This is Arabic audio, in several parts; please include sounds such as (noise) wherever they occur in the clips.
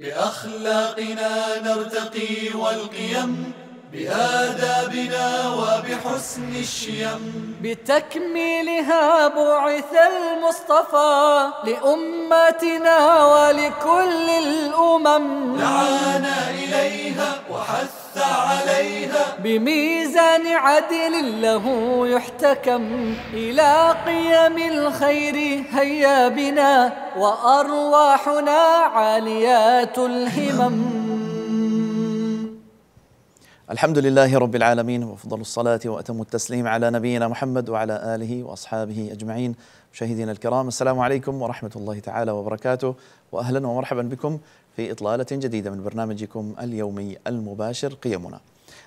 بأخلاقنا نرتقي والقيم بآدابنا وبحسن الشيم بتكميلها بعث المصطفى لأمتنا ولكل الأمم دعانا إليها وحث حث عليها بميزان عدل له يحتكم إلى قيم الخير هيا بنا وأرواحنا عاليات الهمم الحمد لله رب العالمين وافضل الصلاه واتم التسليم على نبينا محمد وعلى اله واصحابه اجمعين مشاهدينا الكرام السلام عليكم ورحمه الله تعالى وبركاته واهلا ومرحبا بكم في إطلالة جديدة من برنامجكم اليومي المباشر قيمنا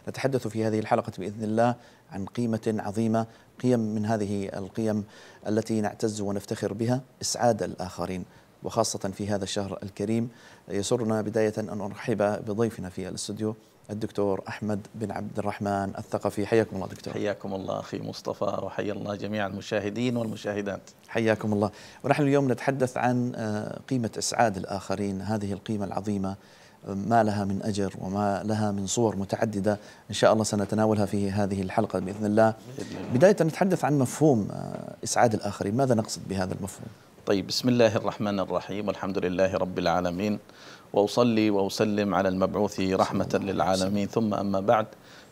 نتحدث في هذه الحلقة بإذن الله عن قيمة عظيمة قيم من هذه القيم التي نعتز ونفتخر بها إسعاد الآخرين وخاصة في هذا الشهر الكريم يسرنا بداية أن أرحب بضيفنا في الاستوديو الدكتور أحمد بن عبد الرحمن الثقفي حياكم الله دكتور حياكم الله أخي مصطفى وحيا الله جميع المشاهدين والمشاهدات حياكم الله ونحن اليوم نتحدث عن آه، قيمة إسعاد الآخرين هذه القيمة العظيمة آه، ما لها من أجر وما لها من صور متعددة إن شاء الله سنتناولها في هذه الحلقة بإذن الله بداية نتحدث عن مفهوم آه، إسعاد الآخرين ماذا نقصد بهذا المفهوم؟ طيب بسم الله الرحمن الرحيم والحمد لله رب العالمين وأصلي وأسلم على المبعوث رحمة للعالمين ثم أما بعد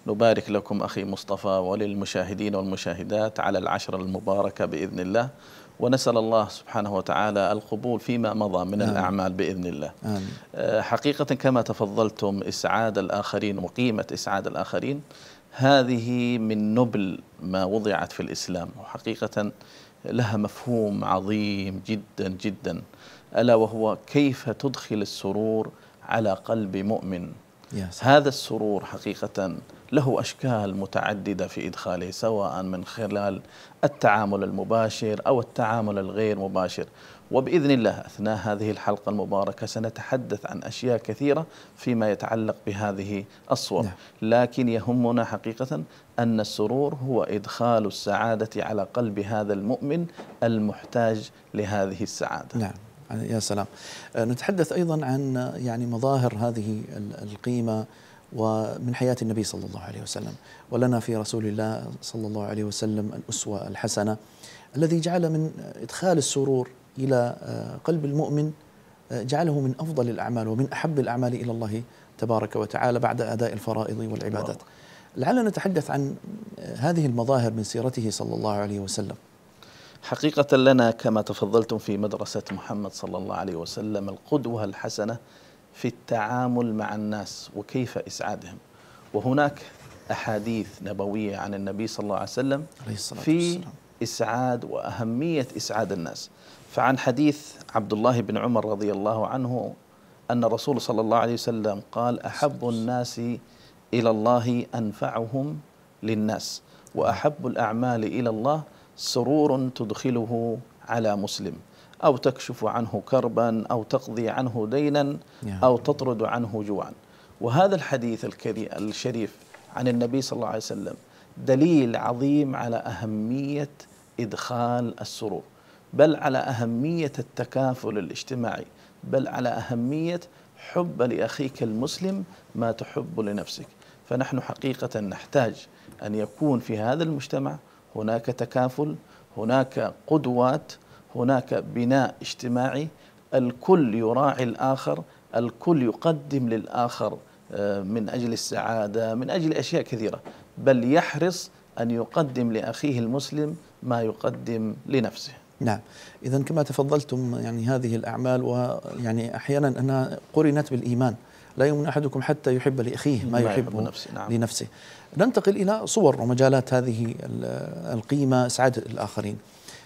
نبارك لكم أخي مصطفى وللمشاهدين والمشاهدات على العشر المباركة بإذن الله ونسأل الله سبحانه وتعالى القبول فيما مضى من آمين. الأعمال بإذن الله آمين. آه، حقيقة كما تفضلتم إسعاد الآخرين وقيمة إسعاد الآخرين هذه من نبل ما وضعت في الإسلام وحقيقة لها مفهوم عظيم جدا جدا ألا وهو كيف تدخل السرور على قلب مؤمن هذا السرور حقيقة له أشكال متعددة في إدخاله سواء من خلال التعامل المباشر أو التعامل الغير مباشر وبإذن الله أثناء هذه الحلقة المباركة سنتحدث عن أشياء كثيرة فيما يتعلق بهذه الصور نعم. لكن يهمنا حقيقة أن السرور هو إدخال السعادة على قلب هذا المؤمن المحتاج لهذه السعادة نعم يا سلام آه، نتحدث أيضا عن آه، يعني مظاهر هذه القيمة ومن حياة النبي صلى الله عليه وسلم ولنا في رسول الله صلى الله عليه وسلم الأسوة الحسنة الذي جعل من إدخال السرور إلى آه، قلب المؤمن آه، جعله من أفضل الأعمال ومن أحب الأعمال إلى الله تبارك وتعالى بعد أداء الفرائض والعبادات لعلنا نتحدث عن آه، هذه المظاهر من سيرته صلى الله عليه وسلم حقيقة لنا كما تفضلتم في مدرسة محمد صلى الله عليه وسلم القدوة الحسنة في التعامل مع الناس وكيف إسعادهم وهناك أحاديث نبوية عن النبي صلى الله عليه وسلم عليه في والسلام. إسعاد وأهمية إسعاد الناس فعن حديث عبد الله بن عمر رضي الله عنه أن الرسول صلى الله عليه وسلم قال أحب الناس إلى الله أنفعهم للناس وأحب الأعمال إلى الله سرور تدخله على مسلم أو تكشف عنه كربا أو تقضي عنه دينا نعم. أو تطرد عنه جوعا وهذا الحديث الشريف عن النبي صلى الله عليه وسلم دليل عظيم على أهمية إدخال السرور بل على أهمية التكافل الاجتماعي بل على أهمية حب لأخيك المسلم ما تحب لنفسك فنحن حقيقة نحتاج أن يكون في هذا المجتمع هناك تكافل هناك قدوات هناك بناء اجتماعي الكل يراعي الآخر الكل يقدم للآخر آه، من أجل السعادة من أجل أشياء كثيرة بل يحرص أن يقدم لأخيه المسلم ما يقدم لنفسه نعم إذا كما تفضلتم يعني هذه الأعمال ويعني أحيانا أنها قرنت بالإيمان لا يؤمن أحدكم حتى يحب لأخيه ما يحب نفسه. نعم. لنفسه ننتقل إلى صور ومجالات هذه القيمة إسعاد الآخرين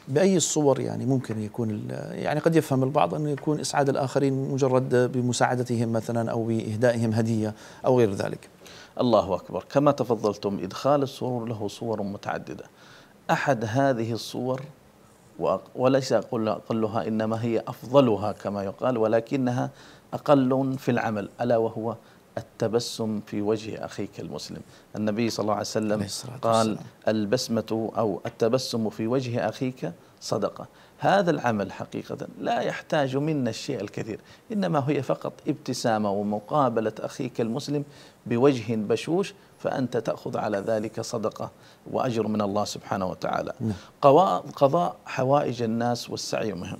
بأي الصور يعني ممكن يكون يعني قد يفهم البعض أنه يكون إسعاد الآخرين مجرد بمساعدتهم مثلا أو بإهدائهم هدية أو غير ذلك الله أكبر كما تفضلتم إدخال السرور له صور متعددة أحد هذه الصور وليس أقول أقلها إنما هي أفضلها كما يقال ولكنها أقل في العمل ألا وهو التبسم في وجه أخيك المسلم النبي صلى الله عليه وسلم قال البسمة أو التبسم في وجه أخيك صدقة هذا العمل حقيقة لا يحتاج منا الشيء الكثير إنما هي فقط ابتسامة ومقابلة أخيك المسلم بوجه بشوش فأنت تأخذ على ذلك صدقة وأجر من الله سبحانه وتعالى نعم. قضاء حوائج الناس والسعي مهم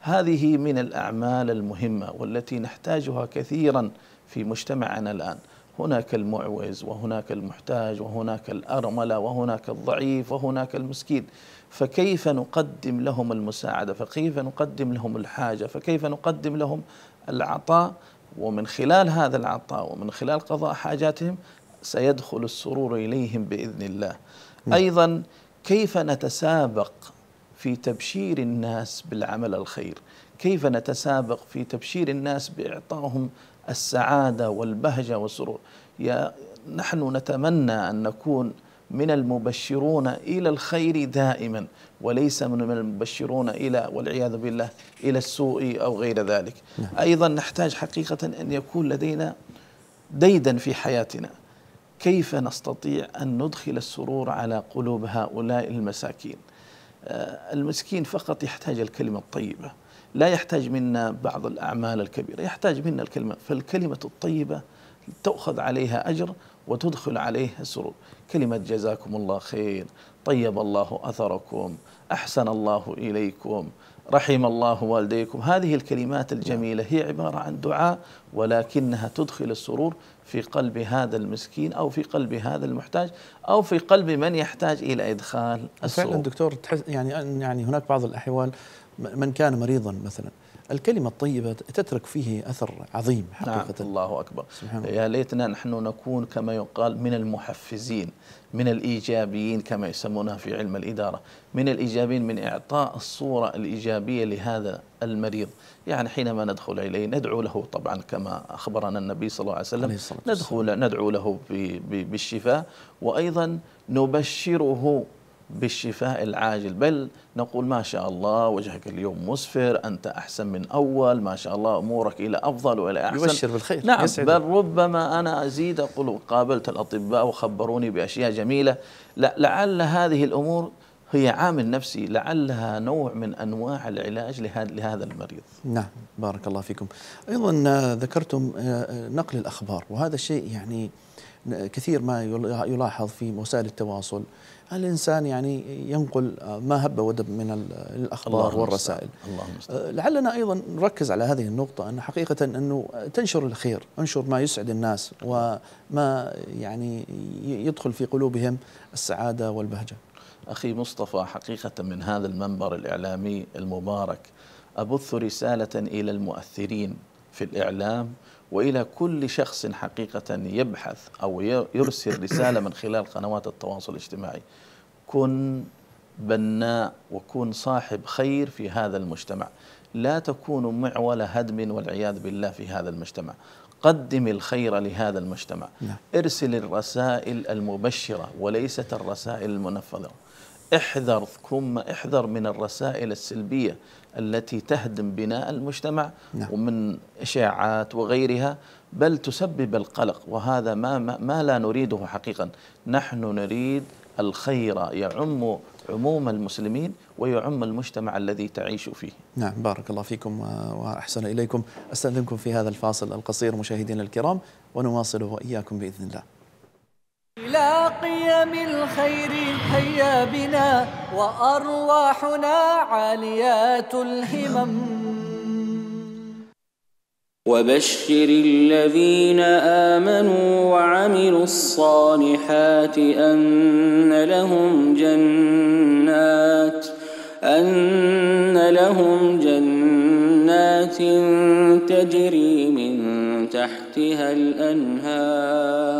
هذه من الأعمال المهمة والتي نحتاجها كثيرا في مجتمعنا الآن هناك المعوز وهناك المحتاج وهناك الأرملة وهناك الضعيف وهناك المسكين فكيف نقدم لهم المساعدة فكيف نقدم لهم الحاجة فكيف نقدم لهم العطاء ومن خلال هذا العطاء ومن خلال قضاء حاجاتهم سيدخل السرور إليهم بإذن الله نعم. أيضا كيف نتسابق في تبشير الناس بالعمل الخير كيف نتسابق في تبشير الناس بإعطائهم السعادة والبهجة والسرور يا نحن نتمنى أن نكون من المبشرون إلى الخير دائما وليس من المبشرون إلى والعياذ بالله إلى السوء أو غير ذلك نعم. أيضا نحتاج حقيقة أن يكون لدينا ديدا في حياتنا كيف نستطيع أن ندخل السرور على قلوب هؤلاء المساكين آه، المسكين فقط يحتاج الكلمة الطيبة لا يحتاج منا بعض الأعمال الكبيرة يحتاج منا الكلمة فالكلمة الطيبة تؤخذ عليها أجر وتدخل عليها السرور كلمة جزاكم الله خير طيب الله أثركم أحسن الله إليكم رحم الله والديكم هذه الكلمات الجميلة هي عبارة عن دعاء ولكنها تدخل السرور في قلب هذا المسكين أو في قلب هذا المحتاج أو في قلب من يحتاج إلى إدخال السرور فعلا دكتور تحس يعني, يعني هناك بعض الأحوال من كان مريضا مثلا الكلمة الطيبة تترك فيه أثر عظيم نعم، حقيقة نعم الله أكبر سبحان الله. يا ليتنا نحن نكون كما يقال من المحفزين من الإيجابيين كما يسمونها في علم الإدارة من الإيجابيين من إعطاء الصورة الإيجابية لهذا المريض يعني حينما ندخل إليه ندعو له طبعا كما أخبرنا النبي صلى الله عليه وسلم ندخل ندعو له بالشفاء وأيضا نبشره بالشفاء العاجل بل نقول ما شاء الله وجهك اليوم مسفر أنت أحسن من أول ما شاء الله أمورك إلى أفضل وإلى أحسن يبشر بالخير نعم يسعد. بل ربما أنا أزيد أقول قابلت الأطباء وخبروني بأشياء جميلة لعل هذه الأمور هي عامل نفسي لعلها نوع من انواع العلاج لهذا المريض. نعم بارك الله فيكم. ايضا آه، ذكرتم آه، آه، نقل الاخبار وهذا شيء يعني كثير ما يلاحظ في وسائل التواصل الانسان يعني ينقل آه، ما هب ودب من الاخبار والرسائل اللهم آه، لعلنا ايضا نركز على هذه النقطه ان حقيقه انه تنشر الخير انشر ما يسعد الناس وما يعني يدخل في قلوبهم السعاده والبهجه اخي مصطفى حقيقه من هذا المنبر الاعلامي المبارك ابث رساله الى المؤثرين في الاعلام والى كل شخص حقيقه يبحث او يرسل رساله من خلال قنوات التواصل الاجتماعي كن بناء وكن صاحب خير في هذا المجتمع لا تكون معول هدم والعياذ بالله في هذا المجتمع قدم الخير لهذا المجتمع لا. نعم. ارسل الرسائل المبشرة وليست الرسائل المنفذة احذر ثم احذر من الرسائل السلبية التي تهدم بناء المجتمع نعم. ومن إشاعات وغيرها بل تسبب القلق وهذا ما, ما, ما لا نريده حقيقا نحن نريد الخير يعم عموم المسلمين ويعم المجتمع الذي تعيش فيه نعم بارك الله فيكم وأحسن إليكم أستأذنكم في هذا الفاصل القصير مشاهدينا الكرام ونواصله وإياكم بإذن الله إلى قيم الخير هيا بنا وأرواحنا عاليات الهمم وبشر الذين آمنوا وعملوا الصالحات أن لهم جنات أن لهم جنات تجري من تحتها الأنهار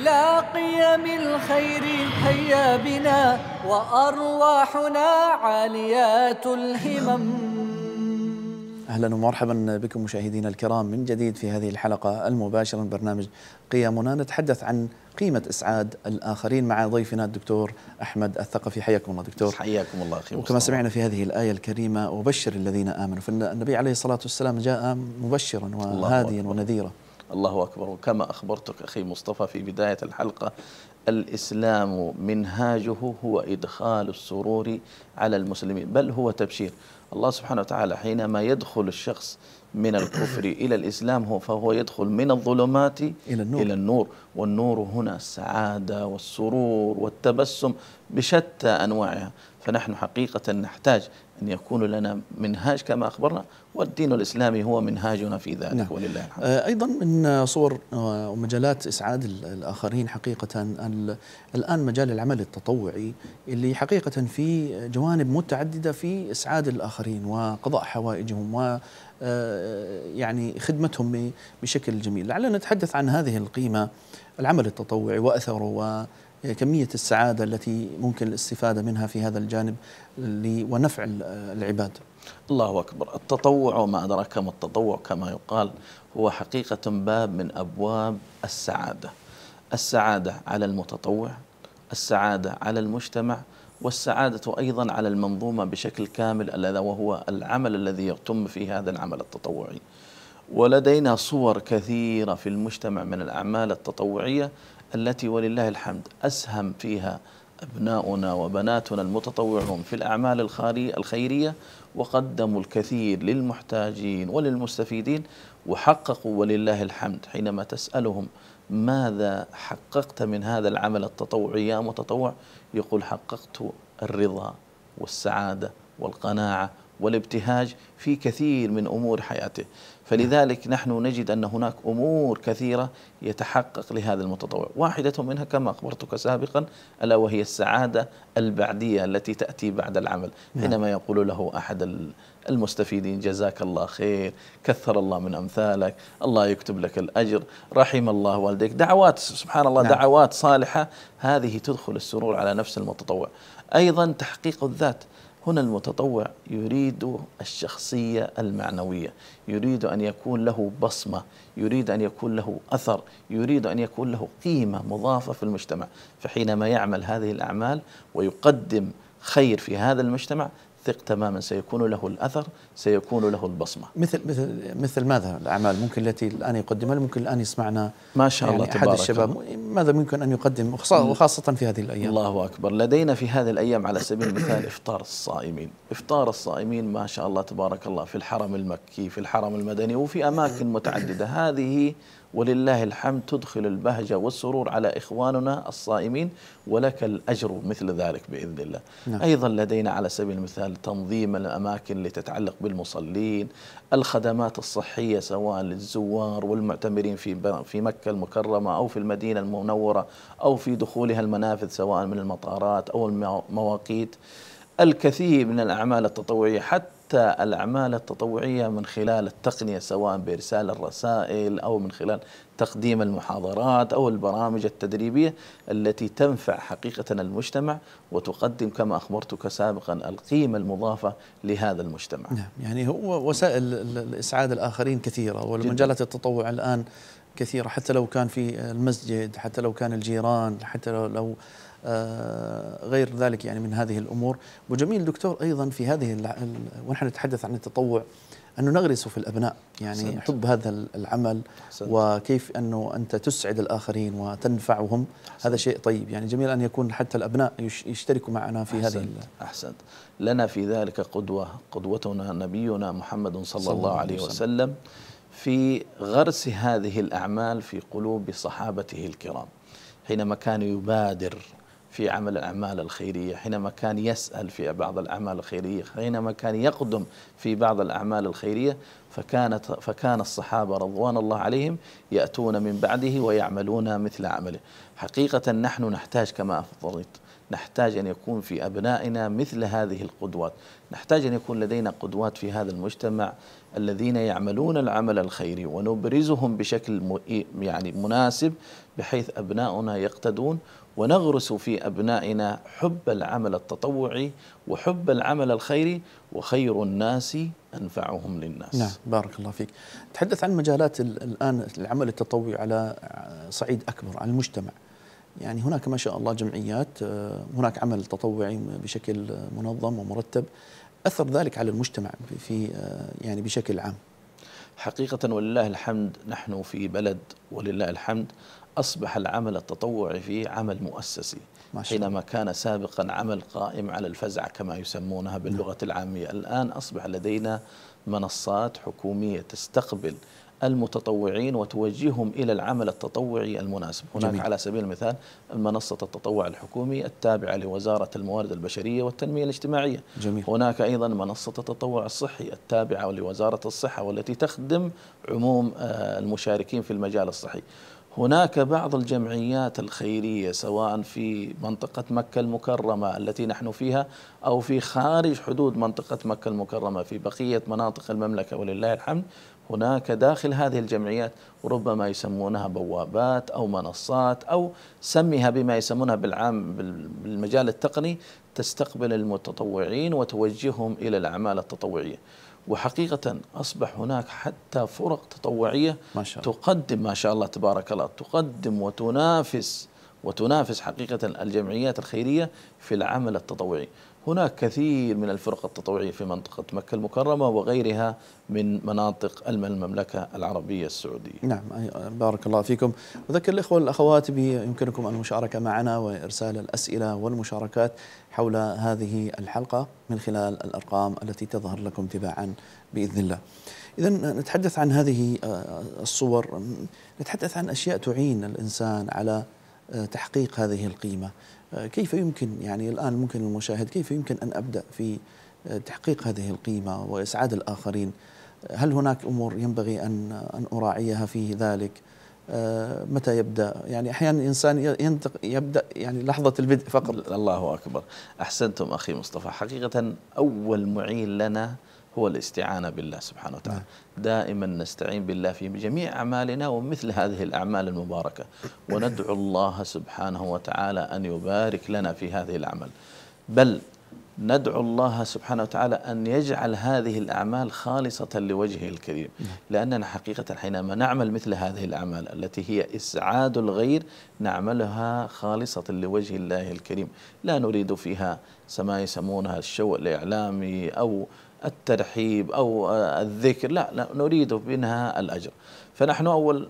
إلى قيم الخير حيا بنا وأرواحنا عاليات الهمم اهلا ومرحبا بكم مشاهدينا الكرام من جديد في هذه الحلقه المباشره من برنامج قيمنا نتحدث عن قيمه اسعاد الاخرين مع ضيفنا الدكتور احمد الثقفي حياكم الله دكتور حياكم الله اخي وكما سمعنا في هذه الايه الكريمه وبشر الذين امنوا فالنبي عليه الصلاه والسلام جاء مبشرا وهاديا ونذيرا الله أكبر وكما أخبرتك أخي مصطفى في بداية الحلقة الإسلام منهاجه هو إدخال السرور على المسلمين بل هو تبشير الله سبحانه وتعالى حينما يدخل الشخص من الكفر إلى الإسلام هو فهو يدخل من الظلمات إلى النور, إلى النور والنور هنا السعادة والسرور والتبسم بشتى أنواعها فنحن حقيقة نحتاج أن يكون لنا منهاج كما أخبرنا والدين الإسلامي هو منهاجنا في ذلك نعم. ولله الحمد آه، أيضا من صور آه، ومجالات إسعاد الآخرين حقيقة الآن مجال العمل التطوعي اللي حقيقة في جوانب متعددة في إسعاد الآخرين وقضاء حوائجهم و آه، يعني خدمتهم بشكل جميل لعلنا نتحدث عن هذه القيمة العمل التطوعي وأثره آه، كمية السعادة التي ممكن الاستفادة منها في هذا الجانب ونفع العباد الله أكبر التطوع وما أدراك ما التطوع كما يقال هو حقيقة باب من أبواب السعادة السعادة على المتطوع السعادة على المجتمع والسعادة أيضا على المنظومة بشكل كامل الذي وهو العمل الذي يتم في هذا العمل التطوعي ولدينا صور كثيرة في المجتمع من الأعمال التطوعية التي ولله الحمد أسهم فيها أبناؤنا وبناتنا المتطوعون في الأعمال الخيرية وقدموا الكثير للمحتاجين وللمستفيدين وحققوا ولله الحمد حينما تسألهم ماذا حققت من هذا العمل التطوعي يا متطوع يقول حققت الرضا والسعادة والقناعة والابتهاج في كثير من أمور حياته فلذلك نحن نجد أن هناك أمور كثيرة يتحقق لهذا المتطوع واحدة منها كما أخبرتك سابقا ألا وهي السعادة البعدية التي تأتي بعد العمل نعم. حينما يقول له أحد المستفيدين جزاك الله خير كثر الله من أمثالك الله يكتب لك الأجر رحم الله والديك دعوات سبحان الله نعم. دعوات صالحة هذه تدخل السرور على نفس المتطوع أيضا تحقيق الذات هنا المتطوع يريد الشخصية المعنوية يريد أن يكون له بصمة يريد أن يكون له أثر يريد أن يكون له قيمة مضافة في المجتمع فحينما يعمل هذه الأعمال ويقدم خير في هذا المجتمع ثق تماما سيكون له الأثر سيكون له البصمة مثل مثل مثل ماذا الأعمال ممكن التي الآن يقدمها ممكن الآن يسمعنا ما شاء يعني الله أحد تبارك الشباب ماذا ممكن أن يقدم وخاصة في هذه الأيام الله أكبر لدينا في هذه الأيام على سبيل المثال إفطار الصائمين إفطار الصائمين ما شاء الله تبارك الله في الحرم المكي في الحرم المدني وفي أماكن متعددة هذه ولله الحمد تدخل البهجة والسرور على إخواننا الصائمين ولك الأجر مثل ذلك بإذن الله نعم. أيضا لدينا على سبيل المثال تنظيم الأماكن اللي تتعلق بالمصلين الخدمات الصحية سواء للزوار والمعتمرين في في مكة المكرمة أو في المدينة المنورة أو في دخولها المنافذ سواء من المطارات أو المواقيت الكثير من الأعمال التطوعية حتى حتى الأعمال التطوعية من خلال التقنية سواء بإرسال الرسائل أو من خلال تقديم المحاضرات أو البرامج التدريبية التي تنفع حقيقة المجتمع وتقدم كما أخبرتك سابقا القيمة المضافة لهذا المجتمع نعم يعني هو وسائل الإسعاد الآخرين كثيرة والمجالات التطوع الآن كثيرة حتى لو كان في المسجد حتى لو كان الجيران حتى لو آه، غير ذلك يعني من هذه الأمور وجميل دكتور أيضا في هذه ونحن نتحدث عن التطوع أنه نغرس في الأبناء يعني سنت. حب هذا العمل سنت. وكيف أنه أنت تسعد الآخرين وتنفعهم أحسنت. هذا شيء طيب يعني جميل أن يكون حتى الأبناء يشتركوا معنا في أحسنت. هذه أحسنت لنا في ذلك قدوة قدوتنا نبينا محمد صلى, صلى الله عليه وسلم, وسلم في غرس هذه الأعمال في قلوب صحابته الكرام حينما كان يبادر في عمل الأعمال الخيرية حينما كان يسأل في بعض الأعمال الخيرية حينما كان يقدم في بعض الأعمال الخيرية فكانت فكان الصحابة رضوان الله عليهم يأتون من بعده ويعملون مثل عمله حقيقة نحن نحتاج كما أفضلت نحتاج أن يكون في أبنائنا مثل هذه القدوات نحتاج أن يكون لدينا قدوات في هذا المجتمع الذين يعملون العمل الخيري ونبرزهم بشكل يعني مناسب بحيث أبناؤنا يقتدون ونغرس في أبنائنا حب العمل التطوعي وحب العمل الخيري وخير الناس أنفعهم للناس نعم بارك الله فيك تحدث عن مجالات الآن العمل التطوعي على صعيد أكبر على المجتمع يعني هناك ما شاء الله جمعيات آه، هناك عمل تطوعي بشكل منظم ومرتب أثر ذلك على المجتمع في آه، يعني بشكل عام حقيقة ولله الحمد نحن في بلد ولله الحمد أصبح العمل التطوعي فيه عمل مؤسسي ما شاء حينما كان سابقا عمل قائم على الفزعة كما يسمونها باللغة نعم. العامية الآن أصبح لدينا منصات حكومية تستقبل المتطوعين وتوجههم إلى العمل التطوعي المناسب هناك جميل. على سبيل المثال منصة التطوع الحكومي التابعة لوزارة الموارد البشرية والتنمية الاجتماعية جميل. هناك أيضا منصة التطوع الصحي التابعة لوزارة الصحة والتي تخدم عموم آه، المشاركين في المجال الصحي هناك بعض الجمعيات الخيرية سواء في منطقة مكة المكرمة التي نحن فيها أو في خارج حدود منطقة مكة المكرمة في بقية مناطق المملكة ولله الحمد هناك داخل هذه الجمعيات وربما يسمونها بوابات أو منصات أو سميها بما يسمونها بالعام بالمجال التقني تستقبل المتطوعين وتوجههم إلى الأعمال التطوعية وحقيقة أصبح هناك حتى فرق تطوعية ما شاء الله. تقدم ما شاء الله تبارك الله تقدم وتنافس وتنافس حقيقة الجمعيات الخيرية في العمل التطوعي هناك كثير من الفرق التطوعية في منطقة مكة المكرمة وغيرها من مناطق المملكة العربية السعودية نعم بارك الله فيكم أذكر الإخوة والأخوات بيمكنكم المشاركة معنا وإرسال الأسئلة والمشاركات حول هذه الحلقة من خلال الأرقام التي تظهر لكم تباعا بإذن الله إذا نتحدث عن هذه آه، الصور نتحدث عن أشياء تعين الإنسان على آه، تحقيق هذه القيمة كيف يمكن يعني الآن ممكن المشاهد كيف يمكن أن أبدأ في آه، تحقيق هذه القيمة وإسعاد الآخرين هل هناك أمور ينبغي أن أن أراعيها في ذلك آه، متى يبدأ يعني أحيانا الإنسان ينتق يبدأ يعني لحظة البدء فقط الله أكبر أحسنتم أخي مصطفى حقيقة أول معين لنا هو الاستعانة بالله سبحانه وتعالى نعم. دائما نستعين بالله في جميع أعمالنا ومثل هذه الأعمال المباركة وندعو الله سبحانه وتعالى أن يبارك لنا في هذه الأعمال بل ندعو الله سبحانه وتعالى أن يجعل هذه الأعمال خالصة لوجهه الكريم نعم. لأننا حقيقة حينما نعمل مثل هذه الأعمال التي هي إسعاد الغير نعملها خالصة لوجه الله الكريم لا نريد فيها ما يسمونها الشوء الإعلامي أو الترحيب أو الذكر لا, لا نريد منها الأجر فنحن أول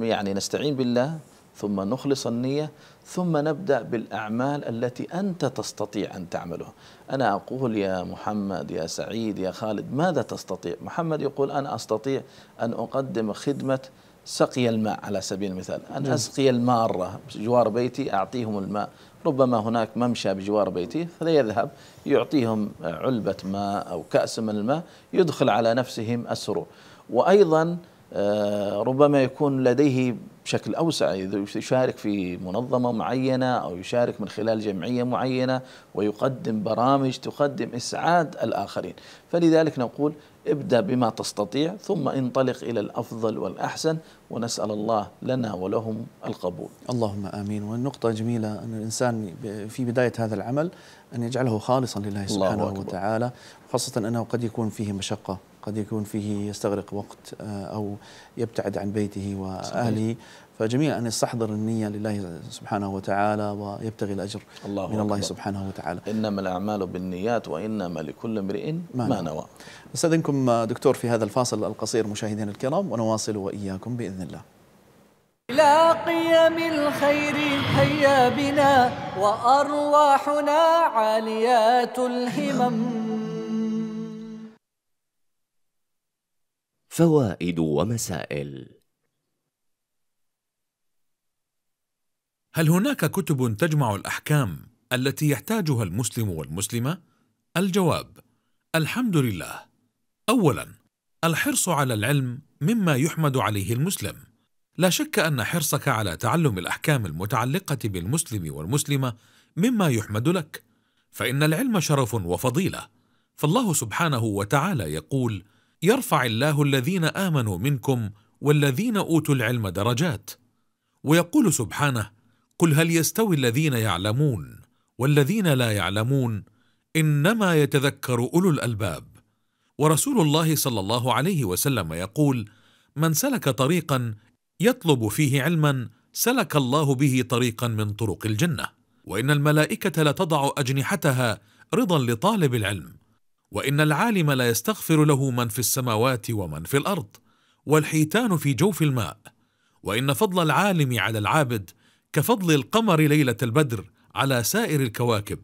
يعني نستعين بالله ثم نخلص النية ثم نبدأ بالأعمال التي أنت تستطيع أن تعملها أنا أقول يا محمد يا سعيد يا خالد ماذا تستطيع محمد يقول أنا أستطيع أن أقدم خدمة سقي الماء على سبيل المثال أن نعم. أسقي المارة جوار بيتي أعطيهم الماء ربما هناك ممشى بجوار بيته فيذهب يعطيهم علبة ماء أو كأس من الماء يدخل على نفسهم السرور وأيضا آه، ربما يكون لديه بشكل أوسع يشارك في منظمة معينة أو يشارك من خلال جمعية معينة ويقدم برامج تقدم إسعاد الآخرين فلذلك نقول ابدأ بما تستطيع ثم انطلق إلى الأفضل والأحسن ونسأل الله لنا ولهم القبول اللهم آمين والنقطة جميلة أن الإنسان في بداية هذا العمل أن يجعله خالصا لله سبحانه الله وتعالى خاصة أنه قد يكون فيه مشقة قد يكون فيه يستغرق وقت آه، أو يبتعد عن بيته وأهله فجميل أن يستحضر النية لله سبحانه وتعالى ويبتغي الأجر الله من الله أكبر. سبحانه وتعالى إنما الأعمال بالنيات وإنما لكل امرئ ما, ما نعم. نوى أستاذنكم دكتور في هذا الفاصل القصير مشاهدينا الكرام ونواصل وإياكم بإذن الله إلى قيم الخير حيا بنا وأرواحنا عاليات الهمم فوائد ومسائل هل هناك كتب تجمع الأحكام التي يحتاجها المسلم والمسلمة؟ الجواب الحمد لله أولاً الحرص على العلم مما يحمد عليه المسلم لا شك أن حرصك على تعلم الأحكام المتعلقة بالمسلم والمسلمة مما يحمد لك فإن العلم شرف وفضيلة فالله سبحانه وتعالى يقول يرفع الله الذين آمنوا منكم والذين أوتوا العلم درجات ويقول سبحانه قل هل يستوي الذين يعلمون والذين لا يعلمون انما يتذكر اولو الالباب ورسول الله صلى الله عليه وسلم يقول من سلك طريقا يطلب فيه علما سلك الله به طريقا من طرق الجنه وان الملائكه لتضع اجنحتها رضا لطالب العلم وان العالم لا يستغفر له من في السماوات ومن في الارض والحيتان في جوف الماء وان فضل العالم على العابد كفضل القمر ليله البدر على سائر الكواكب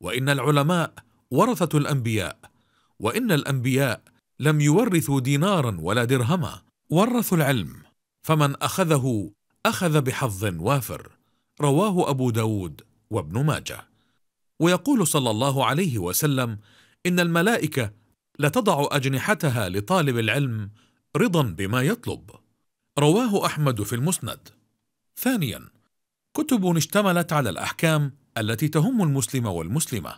وان العلماء ورثه الانبياء وان الانبياء لم يورثوا دينارا ولا درهما ورثوا العلم فمن اخذه اخذ بحظ وافر رواه ابو داود وابن ماجه ويقول صلى الله عليه وسلم ان الملائكه لتضع اجنحتها لطالب العلم رضا بما يطلب رواه احمد في المسند ثانيا كتب اشتملت على الأحكام التي تهم المسلم والمسلمة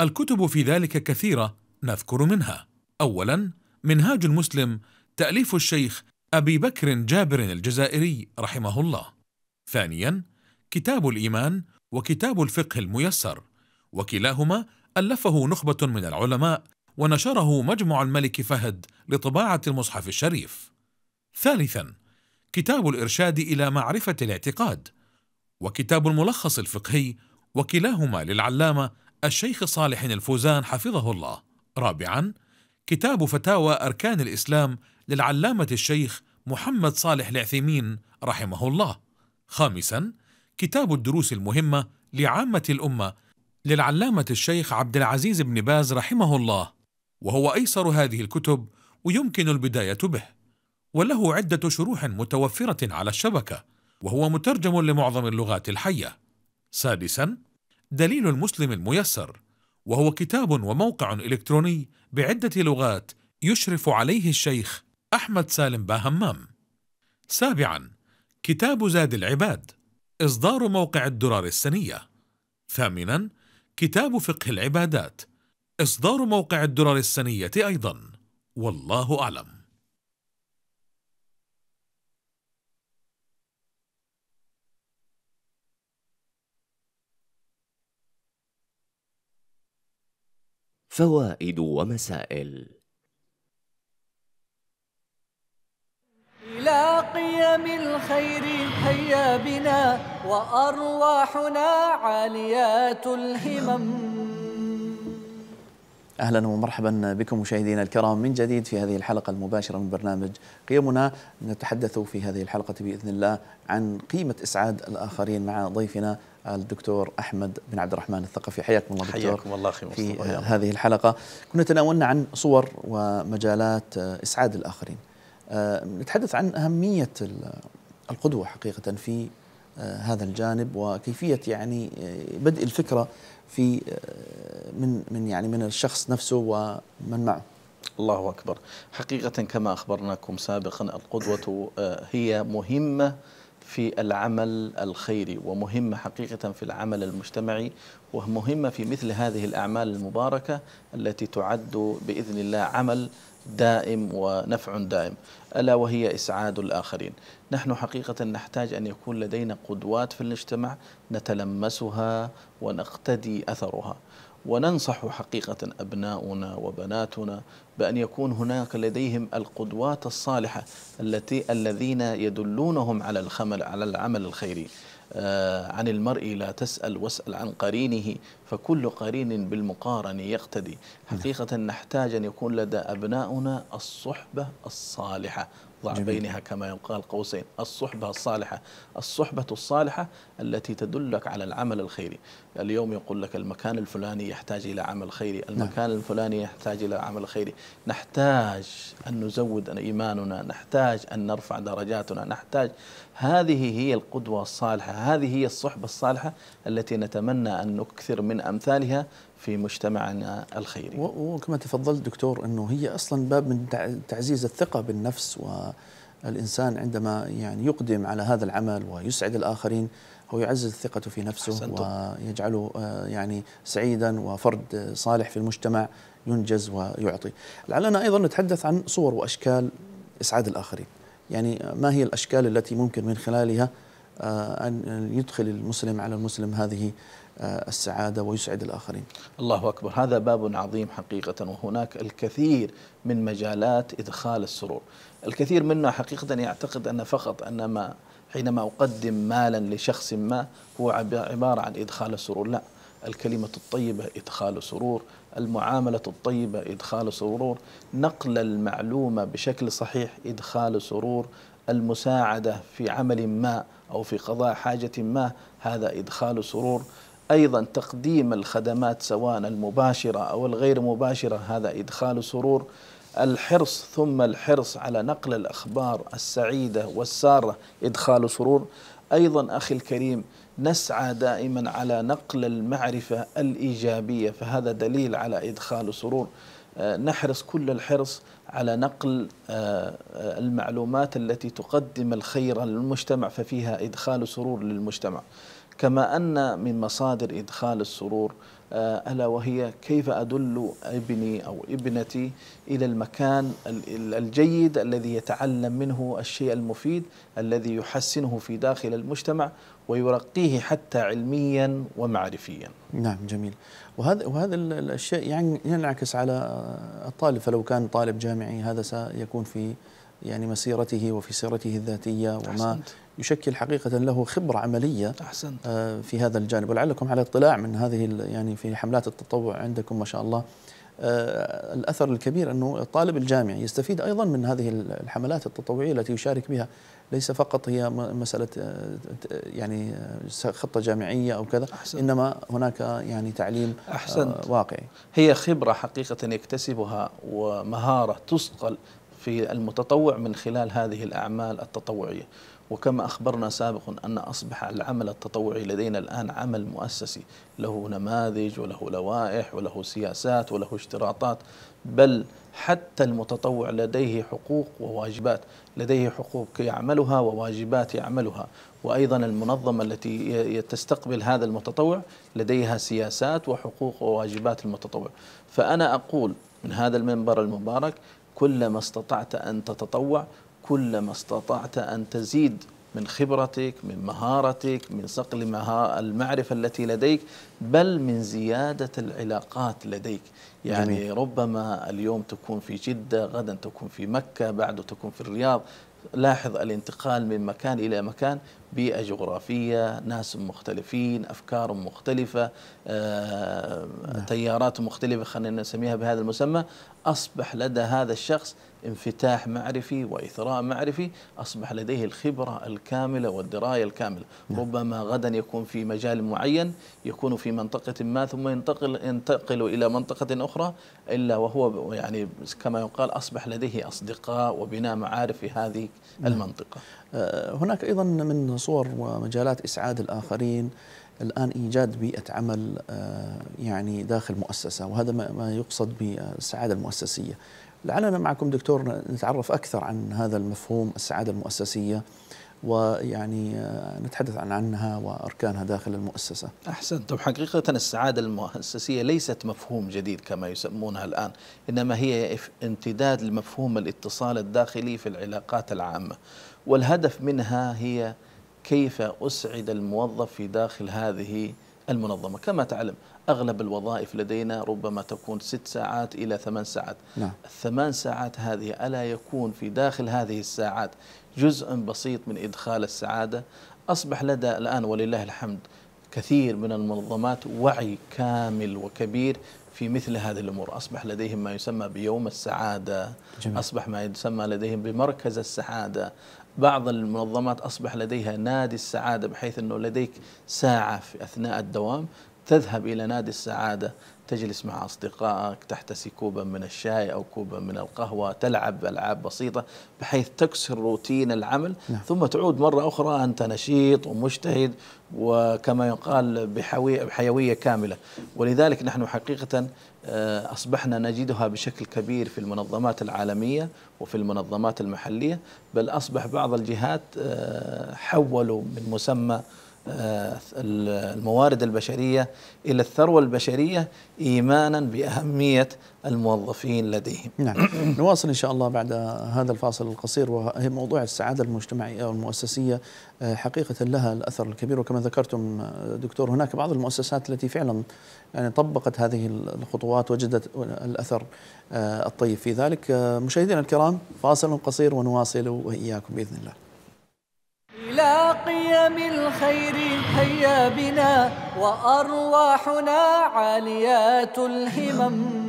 الكتب في ذلك كثيرة نذكر منها أولاً منهاج المسلم تأليف الشيخ أبي بكر جابر الجزائري رحمه الله ثانياً كتاب الإيمان وكتاب الفقه الميسر وكلاهما ألفه نخبة من العلماء ونشره مجمع الملك فهد لطباعة المصحف الشريف ثالثاً كتاب الإرشاد إلى معرفة الاعتقاد وكتاب الملخص الفقهي وكلاهما للعلامة الشيخ صالح الفوزان حفظه الله رابعا كتاب فتاوى أركان الإسلام للعلامة الشيخ محمد صالح العثيمين رحمه الله خامسا كتاب الدروس المهمة لعامة الأمة للعلامة الشيخ عبد العزيز بن باز رحمه الله وهو أيسر هذه الكتب ويمكن البداية به وله عدة شروح متوفرة على الشبكة وهو مترجم لمعظم اللغات الحية. سادساً: دليل المسلم الميسر، وهو كتاب وموقع إلكتروني بعدة لغات يشرف عليه الشيخ أحمد سالم باهمام. سابعاً: كتاب زاد العباد، إصدار موقع الدرار السنية. ثامناً: كتاب فقه العبادات، إصدار موقع الدرر السنية أيضا والله أعلم فوائد ومسائل إلى قيم الخير هيا بنا وأرواحنا عاليات الهمم اهلا ومرحبا بكم مشاهدينا الكرام من جديد في هذه الحلقه المباشره من برنامج قيمنا نتحدث في هذه الحلقه باذن الله عن قيمه اسعاد الاخرين مع ضيفنا الدكتور احمد بن عبد الرحمن الثقفي حياكم الله دكتور حياكم الله اخي في هذه الحلقه كنا تناولنا عن صور ومجالات اسعاد الاخرين آه، نتحدث عن اهميه القدوه حقيقه في آه، هذا الجانب وكيفيه يعني آه، بدء الفكره في آه، من من يعني من الشخص نفسه ومن معه الله أكبر حقيقة كما أخبرناكم سابقا القدوة آه، هي مهمة في العمل الخيري ومهمة حقيقة في العمل المجتمعي ومهمة في مثل هذه الأعمال المباركة التي تعد بإذن الله عمل دائم ونفع دائم ألا وهي إسعاد الآخرين نحن حقيقة نحتاج أن يكون لدينا قدوات في المجتمع نتلمسها ونقتدي أثرها وننصح حقيقة أبناؤنا وبناتنا بأن يكون هناك لديهم القدوات الصالحة التي الذين يدلونهم على الخمل على العمل الخيري آه، عن المرء لا تسأل واسأل عن قرينه فكل قرين بالمقارن يقتدي نعم. حقيقة نحتاج أن يكون لدى أبنائنا الصحبة الصالحة ضع جميل. بينها كما يقال قوسين الصحبة الصالحة الصحبة الصالحة التي تدلك على العمل الخيري اليوم يقول لك المكان الفلاني يحتاج إلى عمل خيري نعم. المكان نعم. الفلاني يحتاج إلى عمل خيري نحتاج أن نزود إيماننا نحتاج أن نرفع درجاتنا نحتاج هذه هي القدوة الصالحة هذه هي الصحبة الصالحة التي نتمنى أن نكثر من أمثالها في مجتمعنا الخيري وكما تفضلت دكتور أنه هي أصلا باب من تعزيز الثقة بالنفس والإنسان عندما يعني يقدم على هذا العمل ويسعد الآخرين هو يعزز ثقته في نفسه حسنتم. ويجعله آه، يعني سعيدا وفرد صالح في المجتمع ينجز ويعطي لعلنا أيضا نتحدث عن صور وأشكال إسعاد الآخرين يعني ما هي الأشكال التي ممكن من خلالها آه، أن يدخل المسلم على المسلم هذه آه، السعادة ويسعد الآخرين الله أكبر هذا باب عظيم حقيقة وهناك الكثير من مجالات إدخال السرور الكثير منا حقيقة يعتقد أن فقط أن ما حينما أقدم مالا لشخص ما هو عبارة عن إدخال سرور لا الكلمة الطيبة إدخال سرور المعاملة الطيبة إدخال سرور نقل المعلومة بشكل صحيح إدخال سرور المساعدة في عمل ما أو في قضاء حاجة ما هذا إدخال سرور أيضا تقديم الخدمات سواء المباشرة أو الغير مباشرة هذا إدخال سرور الحرص ثم الحرص على نقل الأخبار السعيدة والسارة إدخال سرور أيضا أخي الكريم نسعى دائما على نقل المعرفة الإيجابية فهذا دليل على إدخال سرور آه، نحرص كل الحرص على نقل آه، المعلومات التي تقدم الخير للمجتمع ففيها إدخال سرور للمجتمع كما أن من مصادر إدخال السرور آه، ألا وهي كيف أدل ابني أو ابنتي إلى المكان الجيد الذي يتعلم منه الشيء المفيد الذي يحسنه في داخل المجتمع ويرقيه حتى علميا ومعرفيا نعم جميل وهذا وهذا الشيء يعني ينعكس على الطالب فلو كان طالب جامعي هذا سيكون في يعني مسيرته وفي سيرته الذاتية وما يشكل حقيقة له خبرة عملية أحسنت. آه، في هذا الجانب ولعلكم على اطلاع من هذه يعني في حملات التطوع عندكم ما شاء الله آه، الأثر الكبير أنه الطالب الجامعي يستفيد أيضا من هذه الحملات التطوعية التي يشارك بها ليس فقط هي مسألة آه، يعني خطة جامعية أو كذا أحسن. إنما هناك يعني تعليم أحسنت. واقعي هي خبرة حقيقة يكتسبها ومهارة تصقل في المتطوع من خلال هذه الأعمال التطوعية وكما أخبرنا سابقا أن أصبح العمل التطوعي لدينا الآن عمل مؤسسي له نماذج وله لوائح وله سياسات وله اشتراطات بل حتى المتطوع لديه حقوق وواجبات لديه حقوق يعملها وواجبات يعملها وأيضا المنظمة التي تستقبل هذا المتطوع لديها سياسات وحقوق وواجبات المتطوع فأنا أقول من هذا المنبر المبارك كلما استطعت أن تتطوع كلما استطعت أن تزيد من خبرتك من مهارتك من صقل المعرفة التي لديك بل من زيادة العلاقات لديك يعني جميل. ربما اليوم تكون في جدة غدا تكون في مكة بعده تكون في الرياض لاحظ الانتقال من مكان إلى مكان بيئة جغرافية ناس مختلفين أفكار مختلفة آه، نعم. تيارات مختلفة خلينا نسميها بهذا المسمى أصبح لدى هذا الشخص انفتاح معرفي وإثراء معرفي أصبح لديه الخبرة الكاملة والدراية الكاملة نعم. ربما غدا يكون في مجال معين يكون في منطقة ما ثم ينتقل, ينتقل إلى منطقة أخرى إلا وهو يعني كما يقال أصبح لديه أصدقاء وبناء معارف في هذه نعم. المنطقة آه، هناك أيضا من صور ومجالات إسعاد الآخرين الآن إيجاد بيئة عمل آه، يعني داخل مؤسسة وهذا ما يقصد بالسعادة المؤسسية لعلنا معكم دكتور نتعرف أكثر عن هذا المفهوم السعادة المؤسسية ويعني آه، نتحدث عن عنها واركانها داخل المؤسسه. احسنتم حقيقه السعاده المؤسسيه ليست مفهوم جديد كما يسمونها الان، انما هي امتداد لمفهوم الاتصال الداخلي في العلاقات العامه، والهدف منها هي كيف اسعد الموظف في داخل هذه المنظمة كما تعلم أغلب الوظائف لدينا ربما تكون ست ساعات إلى ثمان ساعات نعم. الثمان ساعات هذه ألا يكون في داخل هذه الساعات جزء بسيط من إدخال السعادة أصبح لدى الآن ولله الحمد كثير من المنظمات وعي كامل وكبير في مثل هذه الأمور أصبح لديهم ما يسمى بيوم السعادة جميل. أصبح ما يسمى لديهم بمركز السعادة بعض المنظمات أصبح لديها نادي السعادة بحيث أنه لديك ساعة في أثناء الدوام تذهب إلى نادي السعادة تجلس مع أصدقائك تحتسي كوبا من الشاي أو كوبا من القهوة تلعب ألعاب بسيطة بحيث تكسر روتين العمل نعم. ثم تعود مرة أخرى أنت نشيط ومجتهد وكما يقال بحيوية كاملة ولذلك نحن حقيقة آه، أصبحنا نجدها بشكل كبير في المنظمات العالمية وفي المنظمات المحلية بل أصبح بعض الجهات آه، حولوا من مسمى آه، الموارد البشرية إلى الثروة البشرية إيمانا بأهمية الموظفين لديهم نعم (clears throat) نواصل إن شاء الله بعد هذا الفاصل القصير وهي موضوع السعادة المجتمعية والمؤسسية آه، حقيقة لها الأثر الكبير وكما ذكرتم آه، دكتور هناك بعض المؤسسات التي فعلا يعني طبقت هذه الخطوات وجدت الأثر الطيب في ذلك مشاهدينا الكرام فاصل قصير ونواصل وإياكم بإذن الله إلى قيم الخير هيا بنا وأرواحنا عاليات الهمم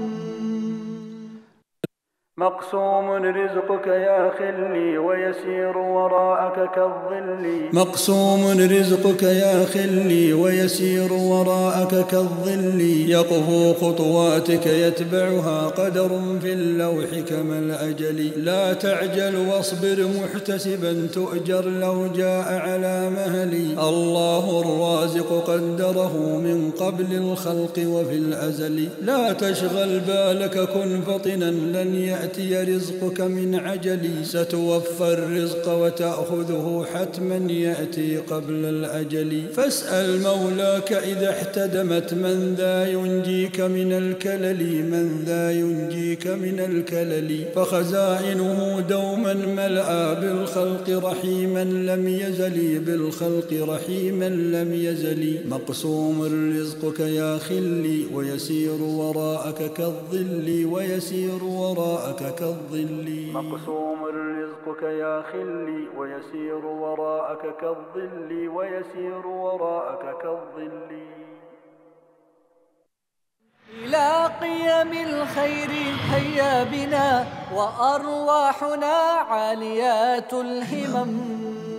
مقسوم رزقك يا خلي ويسير وراءك كالظل مقسوم رزقك يا خلي ويسير وراءك كالظل يقفو خطواتك يتبعها قدر في اللوح كما الأجل لا تعجل واصبر محتسبا تؤجر لو جاء على مهل الله الرازق قدره من قبل الخلق وفي الأزل لا تشغل بالك كن فطنا لن يأتي يأتي رزقك من عجل ستوفى الرزق وتأخذه حتما يأتي قبل الأجل فاسأل مولاك إذا احتدمت من ذا ينجيك من الكلل من ذا ينجيك من الكلل فخزائنه دوما ملأ بالخلق رحيما لم يزل بالخلق رحيما لم يزل مقسوم رزقك يا خلي ويسير وراءك كالظل ويسير وراءك وراءك كالظل مقسوم رزقك يا خلي ويسير وراءك كالظل ويسير وراءك كالظل إلى قيم الخير هيا بنا وأرواحنا عاليات الهمم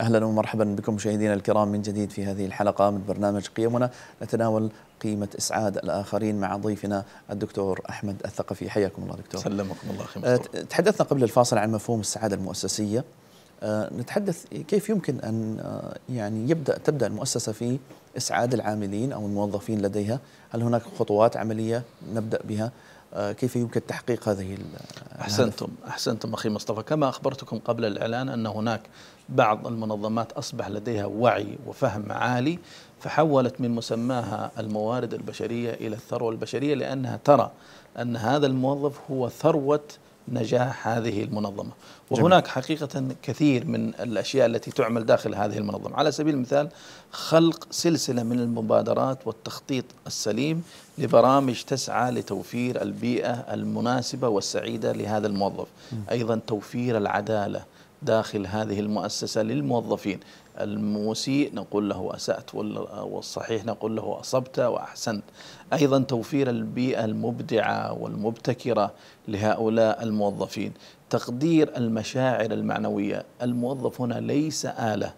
اهلا ومرحبا بكم مشاهدينا الكرام من جديد في هذه الحلقه من برنامج قيمنا نتناول قيمه اسعاد الاخرين مع ضيفنا الدكتور احمد الثقفي حياكم الله دكتور سلمكم الله خير أه، تحدثنا قبل الفاصل عن مفهوم السعاده المؤسسيه أه، نتحدث كيف يمكن ان أه، يعني يبدا تبدا المؤسسه في اسعاد العاملين او الموظفين لديها هل هناك خطوات عمليه نبدا بها كيف يمكن تحقيق هذه احسنتم احسنتم اخي مصطفى كما اخبرتكم قبل الاعلان ان هناك بعض المنظمات أصبح لديها وعي وفهم عالي فحولت من مسماها الموارد البشرية إلى الثروة البشرية لأنها ترى أن هذا الموظف هو ثروة نجاح هذه المنظمة وهناك جميل. حقيقة كثير من الأشياء التي تعمل داخل هذه المنظمة على سبيل المثال خلق سلسلة من المبادرات والتخطيط السليم لبرامج تسعى لتوفير البيئة المناسبة والسعيدة لهذا الموظف م. أيضا توفير العدالة داخل هذه المؤسسة للموظفين المسيء نقول له أسأت والصحيح نقول له أصبت وأحسنت أيضا توفير البيئة المبدعة والمبتكرة لهؤلاء الموظفين تقدير المشاعر المعنوية الموظف هنا ليس آلة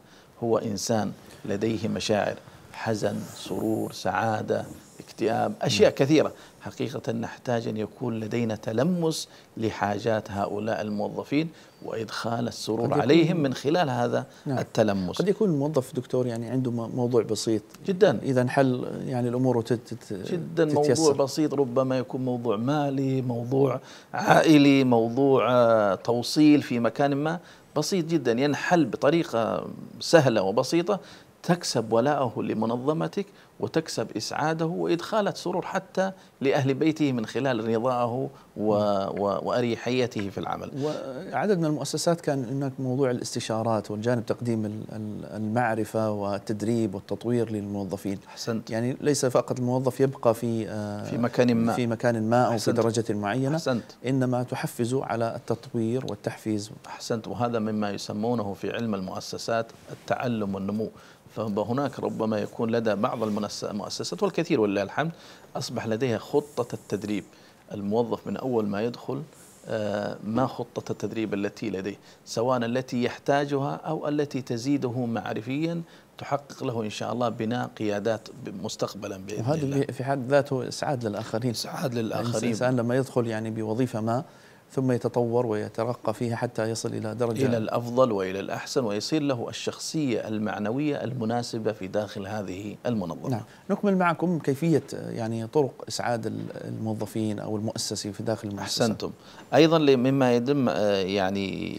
هو إنسان لديه مشاعر حزن سرور سعادة اكتئاب أشياء نعم. كثيرة حقيقة نحتاج أن يكون لدينا تلمس لحاجات هؤلاء الموظفين وإدخال السرور عليهم من خلال هذا نعم. التلمس قد يكون الموظف دكتور يعني عنده موضوع بسيط جدا إذا انحل يعني الأمور تت جدا تتيسر. موضوع بسيط ربما يكون موضوع مالي موضوع عائلي موضوع آه، توصيل في مكان ما بسيط جدا ينحل بطريقة سهلة وبسيطة تكسب ولاءه لمنظمتك وتكسب إسعاده وإدخال السرور حتى لأهل بيته من خلال رضاه و... و... وأريحيته في العمل وعدد من المؤسسات كان هناك موضوع الاستشارات والجانب تقديم المعرفة والتدريب والتطوير للموظفين حسنت يعني ليس فقط الموظف يبقى في آه، في مكان ما في مكان ما أو في درجة معينة حسنت. إنما تحفز على التطوير والتحفيز أحسنت وهذا مما يسمونه في علم المؤسسات التعلم والنمو فهناك ربما يكون لدى بعض المؤسسات والكثير ولله الحمد أصبح لديها خطة التدريب الموظف من أول ما يدخل آه، ما خطة التدريب التي لديه سواء التي يحتاجها أو التي تزيده معرفيا تحقق له إن شاء الله بناء قيادات مستقبلا بإذن وهذا الله. في حد ذاته إسعاد للآخرين إسعاد للآخرين يعني الإنسان لما يدخل يعني بوظيفة ما ثم يتطور ويترقى فيها حتى يصل إلى درجة إلى الأفضل وإلى الأحسن ويصير له الشخصية المعنوية المناسبة في داخل هذه المنظمة نعم. نكمل معكم كيفية يعني طرق إسعاد الموظفين أو المؤسسي في داخل المؤسسة أحسنتم أيضا مما يتم آه، يعني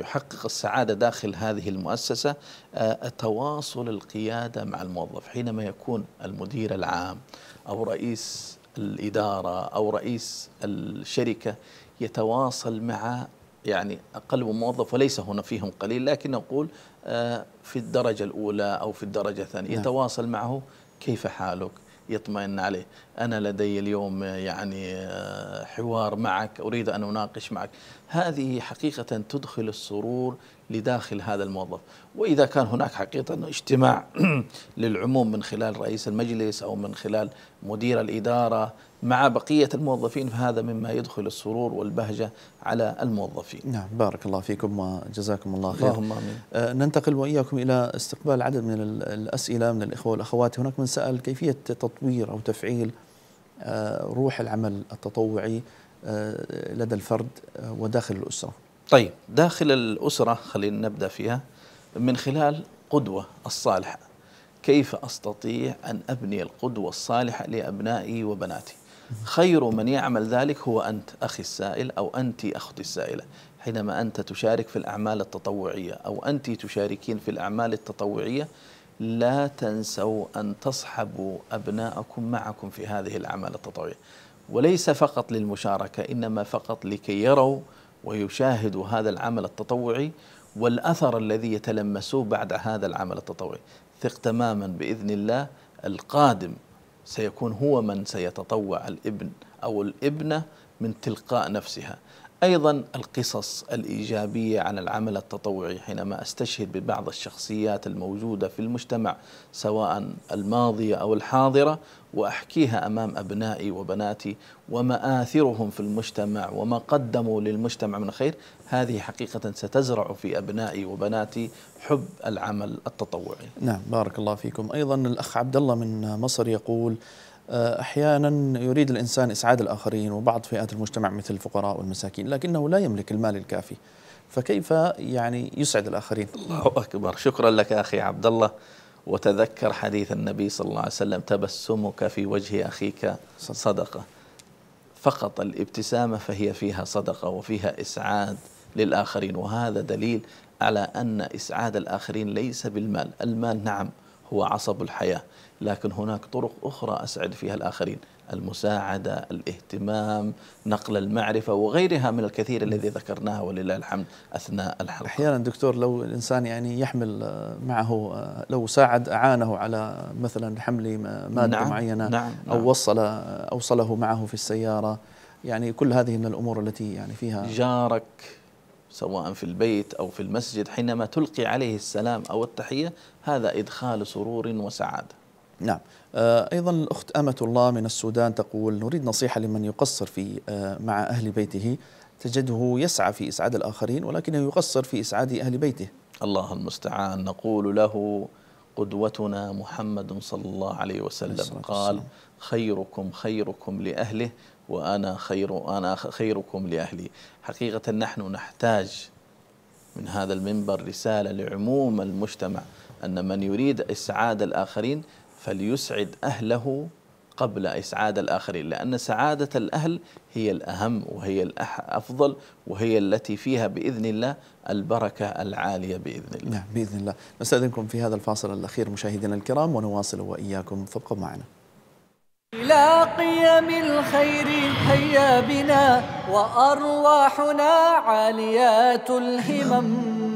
يحقق السعادة داخل هذه المؤسسة آه، تواصل القيادة مع الموظف حينما يكون المدير العام أو رئيس الإدارة أو رئيس الشركة يتواصل مع يعني أقل موظف وليس هنا فيهم قليل لكن نقول آه، في الدرجة الأولى أو في الدرجة الثانية نعم. يتواصل معه كيف حالك يطمئن عليه أنا لدي اليوم آه، يعني آه، حوار معك أريد أن أناقش معك هذه حقيقة تدخل السرور لداخل هذا الموظف وإذا كان هناك حقيقة اجتماع (clears throat) للعموم من خلال رئيس المجلس أو من خلال مدير الإدارة مع بقية الموظفين فهذا مما يدخل السرور والبهجة على الموظفين نعم بارك الله فيكم وجزاكم الله خير اللهم آمين آه ننتقل وإياكم إلى استقبال عدد من الأسئلة من الإخوة والأخوات هناك من سأل كيفية تطوير أو تفعيل آه روح العمل التطوعي آه لدى الفرد آه، وداخل الأسرة طيب داخل الأسرة خلينا نبدأ فيها من خلال قدوة الصالحة كيف أستطيع أن أبني القدوة الصالحة لأبنائي وبناتي خير من يعمل ذلك هو أنت أخي السائل أو أنت أختي السائلة حينما أنت تشارك في الأعمال التطوعية أو أنت تشاركين في الأعمال التطوعية لا تنسوا أن تصحبوا أبناءكم معكم في هذه الأعمال التطوعية وليس فقط للمشاركة إنما فقط لكي يروا ويشاهدوا هذا العمل التطوعي والأثر الذي يتلمسوه بعد هذا العمل التطوعي ثق تماما بإذن الله القادم سيكون هو من سيتطوع الابن أو الابنة من تلقاء نفسها أيضا القصص الإيجابية عن العمل التطوعي حينما أستشهد ببعض الشخصيات الموجودة في المجتمع سواء الماضية أو الحاضرة وأحكيها أمام أبنائي وبناتي ومآثرهم في المجتمع وما قدموا للمجتمع من خير هذه حقيقة ستزرع في أبنائي وبناتي حب العمل التطوعي نعم بارك الله فيكم أيضا الأخ عبد الله من مصر يقول آه، احيانا يريد الانسان اسعاد الاخرين وبعض فئات المجتمع مثل الفقراء والمساكين لكنه لا يملك المال الكافي فكيف يعني يسعد الاخرين الله اكبر شكرا لك اخي عبد الله وتذكر حديث النبي صلى الله عليه وسلم تبسمك في وجه أخيك صدقة فقط الابتسامة فهي فيها صدقة وفيها إسعاد للآخرين وهذا دليل على أن إسعاد الآخرين ليس بالمال المال نعم هو عصب الحياة لكن هناك طرق أخرى أسعد فيها الآخرين المساعدة الاهتمام نقل المعرفة وغيرها من الكثير الذي ذكرناها ولله الحمد أثناء الحلقة أحيانا دكتور لو الإنسان يعني يحمل معه لو ساعد أعانه على مثلا حمل مادة نعم معينة نعم, نعم. أو نعم وصل أوصله معه في السيارة يعني كل هذه من الأمور التي يعني فيها جارك سواء في البيت أو في المسجد حينما تلقي عليه السلام أو التحية هذا إدخال سرور وسعادة نعم آه، أيضا الأخت أمة الله من السودان تقول نريد نصيحة لمن يقصر في آه، مع أهل بيته تجده يسعى في إسعاد الآخرين ولكنه يقصر في إسعاد أهل بيته الله المستعان نقول له قدوتنا محمد صلى الله عليه وسلم قال خيركم خيركم لأهله وأنا خير أنا خيركم لأهلي حقيقة نحن نحتاج من هذا المنبر رسالة لعموم المجتمع أن من يريد إسعاد الآخرين فليسعد أهله قبل إسعاد الآخرين لأن سعادة الأهل هي الأهم وهي الأفضل وهي التي فيها بإذن الله البركة العالية بإذن الله نعم بإذن الله نستأذنكم في هذا الفاصل الأخير مشاهدينا الكرام ونواصل وإياكم فابقوا معنا إلى قيم الخير هيا بنا وأرواحنا عاليات الهمم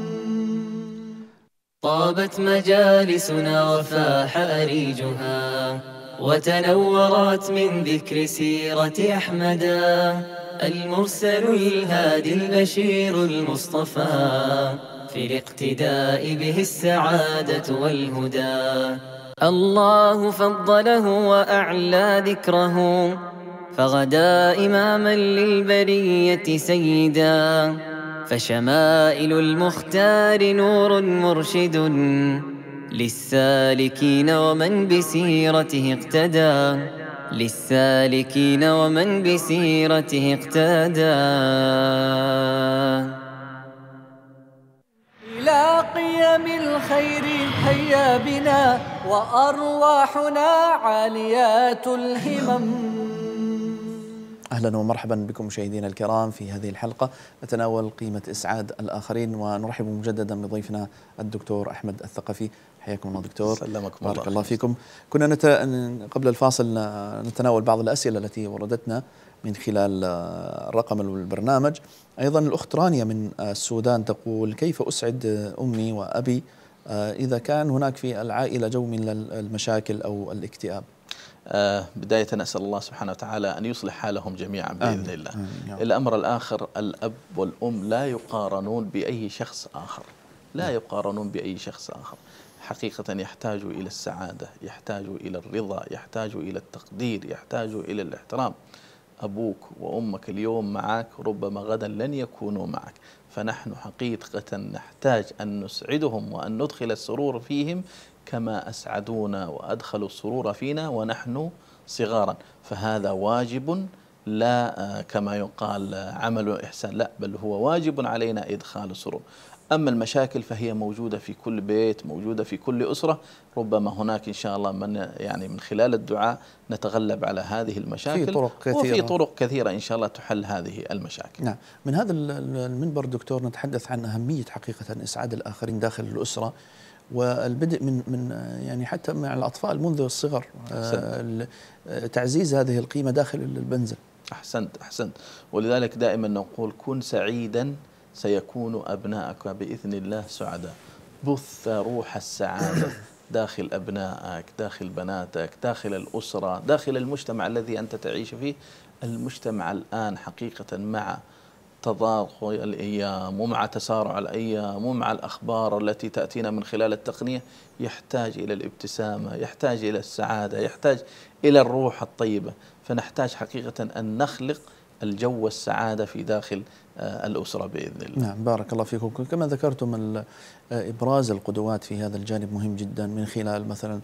طابت مجالسنا وفاح أريجها وتنورت من ذكر سيرة أحمدا المرسل الهادي البشير المصطفى في الاقتداء به السعادة والهدى الله فضله وأعلى ذكره فغدا إماما للبرية سيداً فشمائل المختار نور مرشد للسالكين ومن بسيرته اقتدى للسالكين ومن بسيرته اقتدى إلى قيم الخير هيا بنا وأرواحنا عاليات الهمم اهلا ومرحبا بكم مشاهدينا الكرام في هذه الحلقه نتناول قيمه اسعاد الاخرين ونرحب مجددا بضيفنا الدكتور احمد الثقفي حياكم الله دكتور سلمكم بارك الله, الله فيكم كنا نت... قبل الفاصل نتناول بعض الاسئله التي وردتنا من خلال آه، رقم البرنامج ايضا الاخت رانيا من آه، السودان تقول كيف اسعد آه، امي وابي اذا كان هناك في العائله جو من المشاكل او الاكتئاب آه، بداية أسأل الله سبحانه وتعالى أن يصلح حالهم جميعا بإذن الله الأمر الآخر الأب والأم لا يقارنون بأي شخص آخر لا نعم. يقارنون بأي شخص آخر حقيقة يحتاج إلى السعادة يحتاج إلى الرضا يحتاج إلى التقدير يحتاج إلى الاحترام أبوك وأمك اليوم معك ربما غدا لن يكونوا معك فنحن حقيقة نحتاج أن نسعدهم وأن ندخل السرور فيهم كما أسعدونا وأدخلوا السرور فينا ونحن صغارا فهذا واجب لا آه، كما يقال آه، عمل إحسان لا بل هو واجب علينا إدخال السرور أما المشاكل فهي موجودة في كل بيت موجودة في كل أسرة ربما هناك إن شاء الله من يعني من خلال الدعاء نتغلب على هذه المشاكل في طرق كثيرة وفي طرق كثيرة إن شاء الله تحل هذه المشاكل نعم من هذا المنبر دكتور نتحدث عن أهمية حقيقة إسعاد الآخرين داخل الأسرة والبدء من من يعني حتى مع الاطفال منذ الصغر آه، آه، تعزيز هذه القيمه داخل البنزل احسنت احسنت ولذلك دائما نقول كن سعيدا سيكون ابنائك باذن الله سعداء بث روح السعاده (coughs) داخل أبنائك داخل بناتك داخل الأسرة داخل المجتمع الذي أنت تعيش فيه المجتمع الآن حقيقة مع تضاق الايام ومع تسارع الايام ومع الاخبار التي تاتينا من خلال التقنيه يحتاج الى الابتسامه، يحتاج الى السعاده، يحتاج الى الروح الطيبه، فنحتاج حقيقه ان نخلق الجو والسعاده في داخل آه، الأسرة بإذن الله نعم بارك الله فيكم كما ذكرتم آه، إبراز القدوات في هذا الجانب مهم جدا من خلال مثلا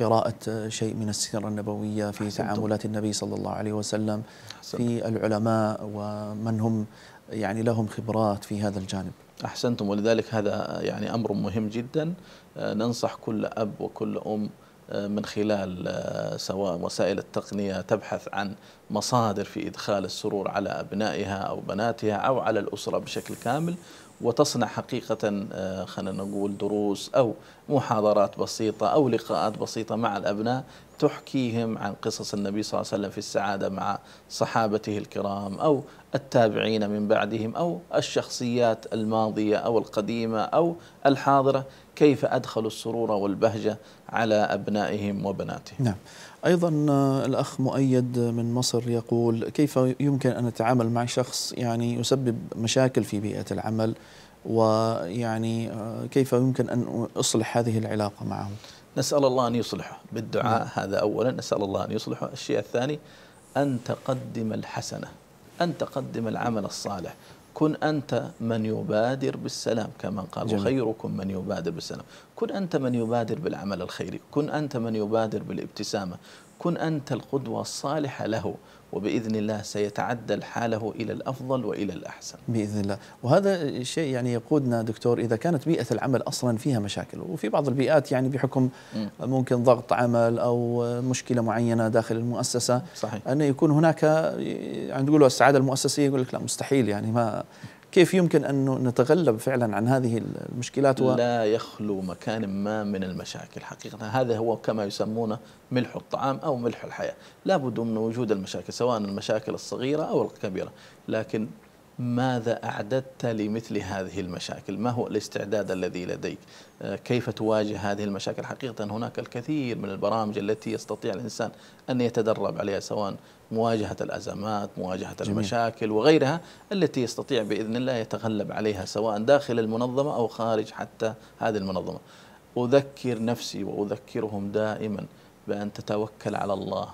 قراءة آه، شيء من السيرة النبوية في تعاملات النبي صلى الله عليه وسلم في العلماء ومن هم يعني لهم خبرات في هذا الجانب أحسنتم ولذلك هذا يعني أمر مهم جدا آه، ننصح كل أب وكل أم آه، من خلال آه، سواء وسائل التقنية تبحث عن مصادر في إدخال السرور على أبنائها أو بناتها أو على الأسرة بشكل كامل وتصنع حقيقة آه، خلينا نقول دروس أو محاضرات بسيطة أو لقاءات بسيطة مع الأبناء تحكيهم عن قصص النبي صلى الله عليه وسلم في السعادة مع صحابته الكرام أو التابعين من بعدهم أو الشخصيات الماضية أو القديمة أو الحاضرة كيف أدخلوا السرور والبهجة على أبنائهم وبناتهم نعم أيضا آه، الأخ مؤيد من مصر يقول كيف يمكن أن نتعامل مع شخص يعني يسبب مشاكل في بيئة العمل ويعني آه، كيف يمكن أن أصلح هذه العلاقة معه نسأل الله أن يصلحه بالدعاء نعم. هذا أولا نسأل الله أن يصلحه الشيء الثاني أن تقدم الحسنة أن تقدم العمل الصالح كن أنت من يبادر بالسلام كما قال جميل. وخيركم من يبادر بالسلام كن أنت من يبادر بالعمل الخيري كن أنت من يبادر بالابتسامة كن أنت القدوة الصالحة له وبإذن الله سيتعدل حاله إلى الأفضل وإلى الأحسن بإذن الله وهذا شيء يعني يقودنا دكتور إذا كانت بيئة العمل أصلا فيها مشاكل وفي بعض البيئات يعني بحكم ممكن ضغط عمل أو مشكلة معينة داخل المؤسسة صحيح. أن يكون هناك يعني تقول السعادة المؤسسية يقول لك لا مستحيل يعني ما كيف يمكن أن نتغلب فعلا عن هذه المشكلات و... لا يخلو مكان ما من المشاكل حقيقة هذا هو كما يسمونه ملح الطعام أو ملح الحياة لا بد من وجود المشاكل سواء المشاكل الصغيرة أو الكبيرة لكن ماذا أعددت لمثل هذه المشاكل ما هو الاستعداد الذي لديك آه، كيف تواجه هذه المشاكل حقيقة هناك الكثير من البرامج التي يستطيع الإنسان أن يتدرب عليها سواء مواجهة الأزمات مواجهة جميل. المشاكل وغيرها التي يستطيع بإذن الله يتغلب عليها سواء داخل المنظمة أو خارج حتى هذه المنظمة أذكر نفسي وأذكرهم دائما بأن تتوكل على الله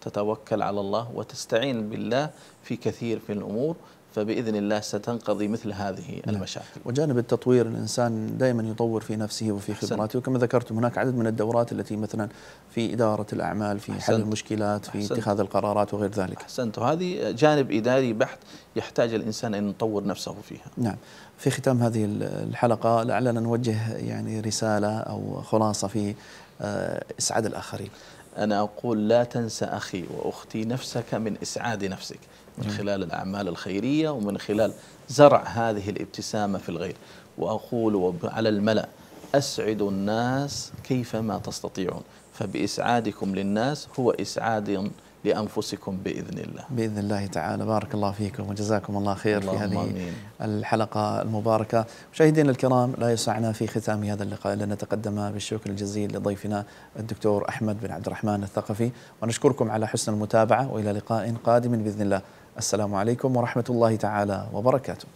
تتوكل على الله وتستعين بالله في كثير من الأمور فباذن الله ستنقضي مثل هذه نعم. المشاكل. وجانب التطوير الانسان دائما يطور في نفسه وفي خبراته وكما ذكرت هناك عدد من الدورات التي مثلا في اداره الاعمال، في حل المشكلات، في أحسنت. اتخاذ القرارات وغير ذلك. احسنت وهذه جانب اداري بحت يحتاج الانسان ان يطور نفسه فيها. نعم. في ختام هذه الحلقه لعلنا نوجه يعني رساله او خلاصه في آه، اسعاد الاخرين. أنا أقول لا تنسى أخي وأختي نفسك من إسعاد نفسك من نعم. خلال الأعمال الخيرية ومن خلال زرع هذه الابتسامة في الغير وأقول على الملأ أسعد الناس كيفما تستطيعون فبإسعادكم للناس هو إسعاد لأنفسكم بإذن الله بإذن الله تعالى بارك الله فيكم وجزاكم الله خير الله في هذه أمين. الحلقة المباركة مشاهدينا الكرام لا يسعنا في ختام هذا اللقاء إلا نتقدم بالشكر الجزيل لضيفنا الدكتور أحمد بن عبد الرحمن الثقفي ونشكركم على حسن المتابعة وإلى لقاء قادم بإذن الله السلام عليكم ورحمة الله تعالى وبركاته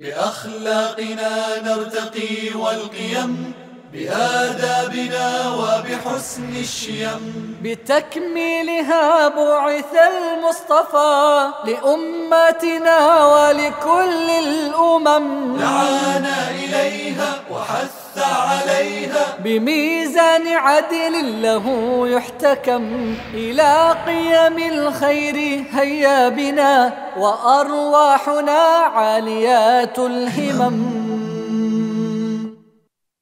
بأخلاقنا نرتقي والقيم بآدابنا وبحسن الشيم بتكميلها بعث المصطفى لأمتنا ولكل الأمم دعانا إليها وحث عليها بميزان عدل له يحتكم إلى قيم الخير هيا بنا وأرواحنا عاليات الهمم